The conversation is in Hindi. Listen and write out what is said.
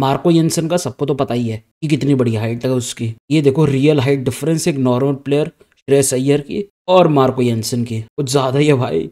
मार्को येंसन का सबको तो पता ही है कि कितनी बड़ी हाइट है उसकी ये देखो रियल हाइट डिफरेंस एक नॉर्मल प्लेयर श्रेयस अय्यर की और मार्को येंसन की कुछ ज़्यादा ही है भाई